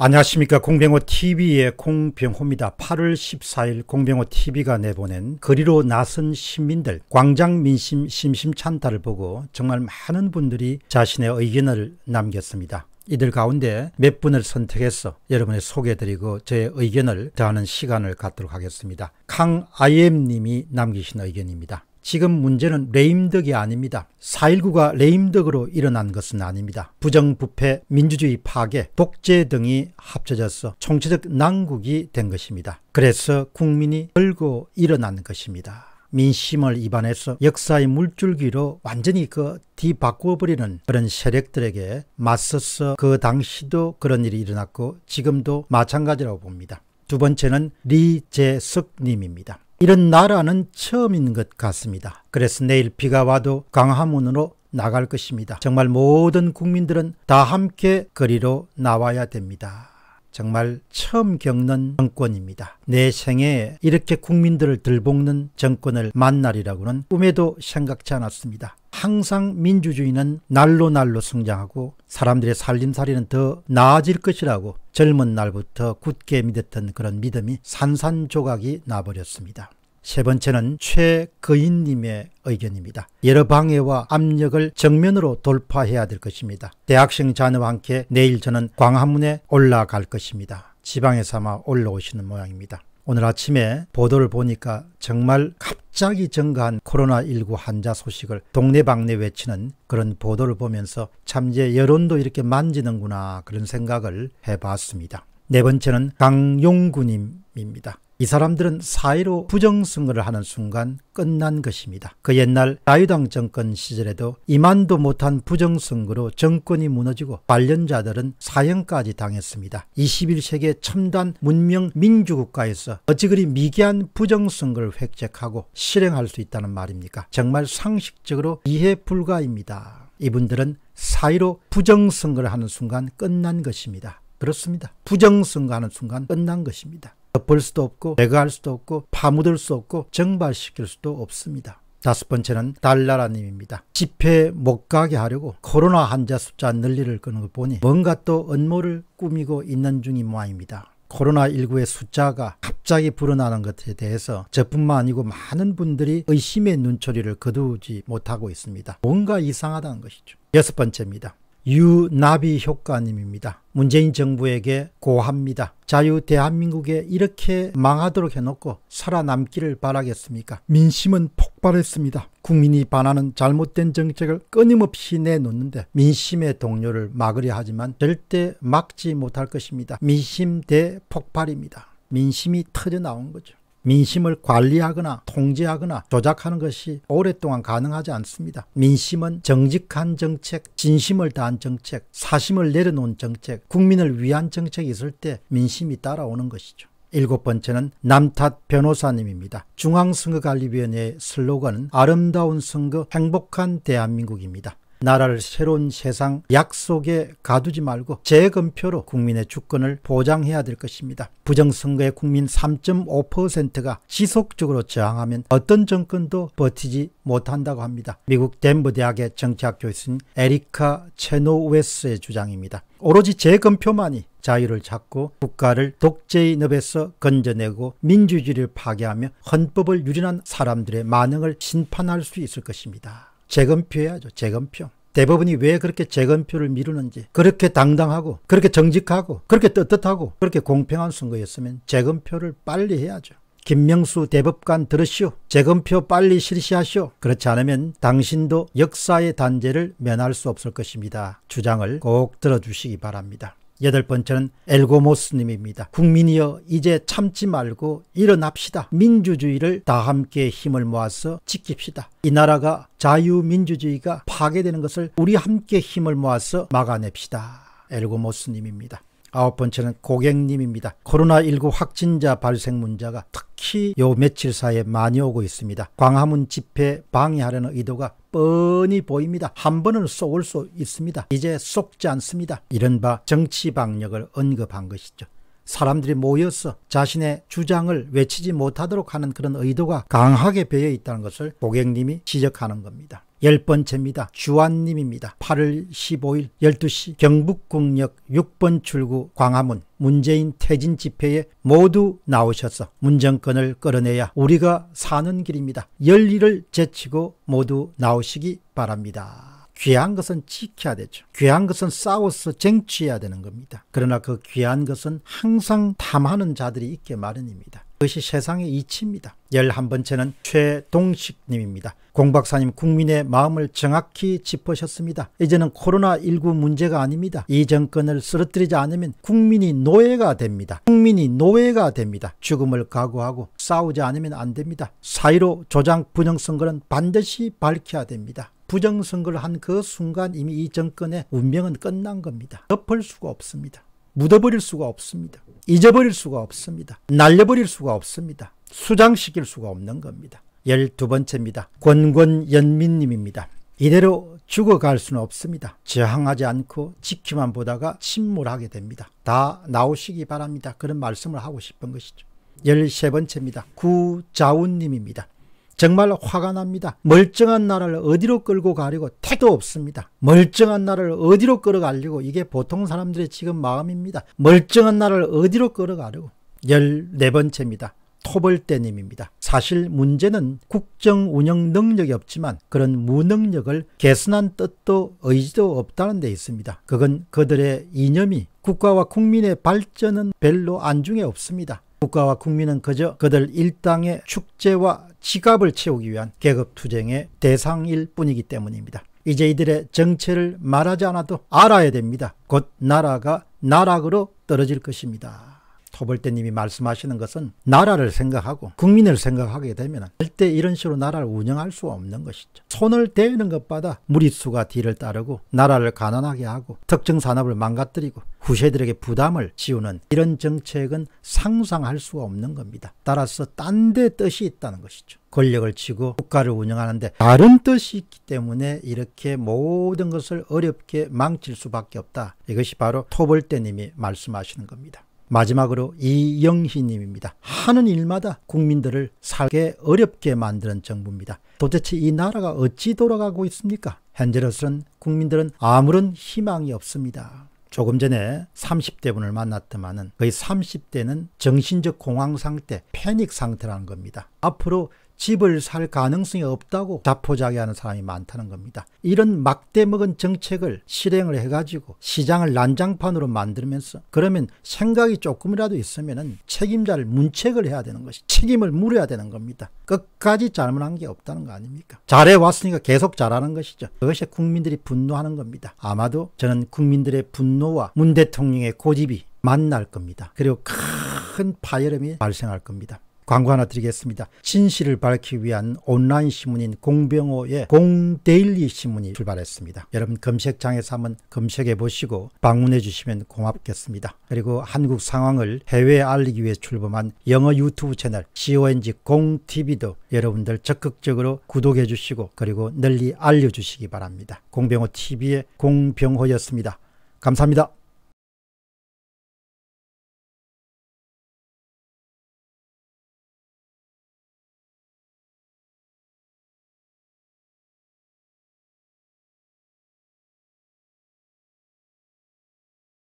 안녕하십니까 공병호TV의 공병호입니다. 8월 14일 공병호TV가 내보낸 거리로 나선 시민들 광장 민심 심심찬다를 보고 정말 많은 분들이 자신의 의견을 남겼습니다. 이들 가운데 몇 분을 선택해서 여러분의 소개드리고 제 의견을 더하는 시간을 갖도록 하겠습니다. 강아이엠님이 남기신 의견입니다. 지금 문제는 레임덕이 아닙니다. 4.19가 레임덕으로 일어난 것은 아닙니다. 부정부패, 민주주의 파괴, 독재 등이 합쳐져서 총체적 난국이 된 것입니다. 그래서 국민이 끌고 일어난 것입니다. 민심을 입안해서 역사의 물줄기로 완전히 그 뒤바꿔버리는 그런 세력들에게 맞서서 그 당시도 그런 일이 일어났고 지금도 마찬가지라고 봅니다. 두 번째는 리재석님입니다. 이런 나라는 처음인 것 같습니다. 그래서 내일 비가 와도 강화문으로 나갈 것입니다. 정말 모든 국민들은 다 함께 거리로 나와야 됩니다. 정말 처음 겪는 정권입니다. 내 생애에 이렇게 국민들을 들볶는 정권을 만날이라고는 꿈에도 생각지 않았습니다. 항상 민주주의는 날로 날로 성장하고 사람들의 살림살이는 더 나아질 것이라고 젊은 날부터 굳게 믿었던 그런 믿음이 산산조각이 나버렸습니다. 세 번째는 최거인님의 의견입니다. 여러 방해와 압력을 정면으로 돌파해야 될 것입니다. 대학생 자녀와 함께 내일 저는 광화문에 올라갈 것입니다. 지방에서 아마 올라오시는 모양입니다. 오늘 아침에 보도를 보니까 정말 갑 갑자기 증가한 코로나19 환자 소식을 동네방네 외치는 그런 보도를 보면서 참 이제 여론도 이렇게 만지는구나 그런 생각을 해봤습니다. 네 번째는 강용구님입니다. 이 사람들은 사이로 부정선거를 하는 순간 끝난 것입니다. 그 옛날 자유당 정권 시절에도 이만도 못한 부정선거로 정권이 무너지고 관련자들은 사형까지 당했습니다. 21세기 첨단 문명 민주국가에서 어찌 그리 미개한 부정선거를 획책하고 실행할 수 있다는 말입니까? 정말 상식적으로 이해 불가입니다. 이분들은 사이로 부정선거를 하는 순간 끝난 것입니다. 그렇습니다. 부정선거하는 순간 끝난 것입니다. 덮을 수도 없고 제거할 수도 없고 파묻을 수 없고 정발시킬 수도 없습니다. 다섯 번째는 달나라님입니다. 집회 못 가게 하려고 코로나 환자 숫자 늘리를 끄는 거 보니 뭔가 또 음모를 꾸미고 있는 중인 모양입니다. 코로나19의 숫자가 갑자기 불어나는 것에 대해서 저뿐만 아니고 많은 분들이 의심의 눈초리를 거두지 못하고 있습니다. 뭔가 이상하다는 것이죠. 여섯 번째입니다. 유나비 효과님입니다. 문재인 정부에게 고합니다. 자유 대한민국에 이렇게 망하도록 해놓고 살아남기를 바라겠습니까? 민심은 폭발했습니다. 국민이 반하는 잘못된 정책을 끊임없이 내놓는데 민심의 동료를 막으려 하지만 절대 막지 못할 것입니다. 민심 대 폭발입니다. 민심이 터져 나온 거죠. 민심을 관리하거나 통제하거나 조작하는 것이 오랫동안 가능하지 않습니다. 민심은 정직한 정책, 진심을 다한 정책, 사심을 내려놓은 정책, 국민을 위한 정책이 있을 때 민심이 따라오는 것이죠. 일곱 번째는 남탓 변호사님입니다. 중앙선거관리위원회의 슬로건은 아름다운 선거 행복한 대한민국입니다. 나라를 새로운 세상 약속에 가두지 말고 재검표로 국민의 주권을 보장해야 될 것입니다. 부정선거에 국민 3.5%가 지속적으로 저항하면 어떤 정권도 버티지 못한다고 합니다. 미국 덴버 대학의 정치학 교수인 에리카 체노웨스의 주장입니다. 오로지 재검표만이 자유를 찾고 국가를 독재의 늪에서 건져내고 민주주의를 파괴하며 헌법을 유린한 사람들의 만행을 심판할 수 있을 것입니다. 재검표해야죠. 재검표. 대법원이 왜 그렇게 재검표를 미루는지 그렇게 당당하고 그렇게 정직하고 그렇게 떳떳하고 그렇게 공평한 선거였으면 재검표를 빨리 해야죠. 김명수 대법관 들으시오. 재검표 빨리 실시하시오. 그렇지 않으면 당신도 역사의 단죄를 면할 수 없을 것입니다. 주장을 꼭 들어주시기 바랍니다. 여덟 번째는 엘고모스님입니다. 국민이여 이제 참지 말고 일어납시다. 민주주의를 다 함께 힘을 모아서 지킵시다. 이 나라가 자유민주주의가 파괴되는 것을 우리 함께 힘을 모아서 막아냅시다. 엘고모스님입니다. 아홉 번째는 고객님입니다. 코로나19 확진자 발생 문제가 특히 요 며칠 사이에 많이 오고 있습니다. 광화문 집회 방해하려는 의도가 뻔히 보입니다. 한 번은 속을 수 있습니다. 이제 속지 않습니다. 이른바 정치 방역을 언급한 것이죠. 사람들이 모여서 자신의 주장을 외치지 못하도록 하는 그런 의도가 강하게 배어 있다는 것을 고객님이 지적하는 겁니다. 열 번째입니다. 주안님입니다. 8월 15일 12시 경북국역 6번 출구 광화문 문재인 퇴진 집회에 모두 나오셔서 문정권을 끌어내야 우리가 사는 길입니다. 열일을 제치고 모두 나오시기 바랍니다. 귀한 것은 지켜야 되죠. 귀한 것은 싸워서 쟁취해야 되는 겁니다. 그러나 그 귀한 것은 항상 탐하는 자들이 있게 마련입니다. 그것이 세상의 이치입니다. 11번째는 최동식님입니다. 공박사님 국민의 마음을 정확히 짚으셨습니다. 이제는 코로나19 문제가 아닙니다. 이 정권을 쓰러뜨리지 않으면 국민이 노예가 됩니다. 국민이 노예가 됩니다. 죽음을 각오하고 싸우지 않으면 안 됩니다. 사이로 조장 분영 선거는 반드시 밝혀야 됩니다. 부정선거를 한 그 순간 이미 이 정권의 운명은 끝난 겁니다. 덮을 수가 없습니다. 묻어버릴 수가 없습니다. 잊어버릴 수가 없습니다. 날려버릴 수가 없습니다. 수장시킬 수가 없는 겁니다. 12번째입니다. 권권연민님입니다. 이대로 죽어갈 수는 없습니다. 저항하지 않고 지키만 보다가 침몰하게 됩니다. 다 나오시기 바랍니다. 그런 말씀을 하고 싶은 것이죠. 13번째입니다. 구자운님입니다. 정말 화가 납니다. 멀쩡한 나라를 어디로 끌고 가려고 태도 없습니다. 멀쩡한 나라를 어디로 끌어가려고 이게 보통 사람들의 지금 마음입니다. 멀쩡한 나라를 어디로 끌어가려고 14번째입니다. 토벌대님입니다. 사실 문제는 국정 운영 능력이 없지만 그런 무능력을 개선한 뜻도 의지도 없다는 데 있습니다. 그건 그들의 이념이 국가와 국민의 발전은 별로 안중에 없습니다. 국가와 국민은 그저 그들 일당의 축제와 지갑을 채우기 위한 계급투쟁의 대상일 뿐이기 때문입니다. 이제 이들의 정체를 말하지 않아도 알아야 됩니다. 곧 나라가 나락으로 떨어질 것입니다. 토벌대님이 말씀하시는 것은 나라를 생각하고 국민을 생각하게 되면 절대 이런 식으로 나라를 운영할 수 없는 것이죠. 손을 대는 것마다 무리수가 뒤를 따르고 나라를 가난하게 하고 특정 산업을 망가뜨리고 후세들에게 부담을 지우는 이런 정책은 상상할 수가 없는 겁니다. 따라서 딴 데 뜻이 있다는 것이죠. 권력을 치고 국가를 운영하는데 다른 뜻이 있기 때문에 이렇게 모든 것을 어렵게 망칠 수밖에 없다. 이것이 바로 토벌대님이 말씀하시는 겁니다. 마지막으로 이영희님입니다. 하는 일마다 국민들을 살게 어렵게 만드는 정부입니다. 도대체 이 나라가 어찌 돌아가고 있습니까? 현재로서는 국민들은 아무런 희망이 없습니다. 조금 전에 30대 분을 만났더만은 거의 30대는 정신적 공황 상태, 패닉 상태라는 겁니다. 앞으로 집을 살 가능성이 없다고 자포자기하는 사람이 많다는 겁니다. 이런 막대먹은 정책을 실행을 해가지고 시장을 난장판으로 만들면서 그러면 생각이 조금이라도 있으면 책임자를 문책을 해야 되는 것이 책임을 물어야 되는 겁니다. 끝까지 잘못한 게 없다는 거 아닙니까? 잘해왔으니까 계속 잘하는 것이죠. 그것이 국민들이 분노하는 겁니다. 아마도 저는 국민들의 분노와 문 대통령의 고집이 만날 겁니다. 그리고 큰 파열음이 발생할 겁니다. 광고 하나 드리겠습니다. 진실을 밝히기 위한 온라인 신문인 공병호의 공데일리 신문이 출발했습니다. 여러분 검색창에서 한번 검색해 보시고 방문해 주시면 고맙겠습니다. 그리고 한국 상황을 해외에 알리기 위해 출범한 영어 유튜브 채널 CONG 공TV도 여러분들 적극적으로 구독해 주시고 그리고 널리 알려주시기 바랍니다. 공병호 TV의 공병호였습니다. 감사합니다.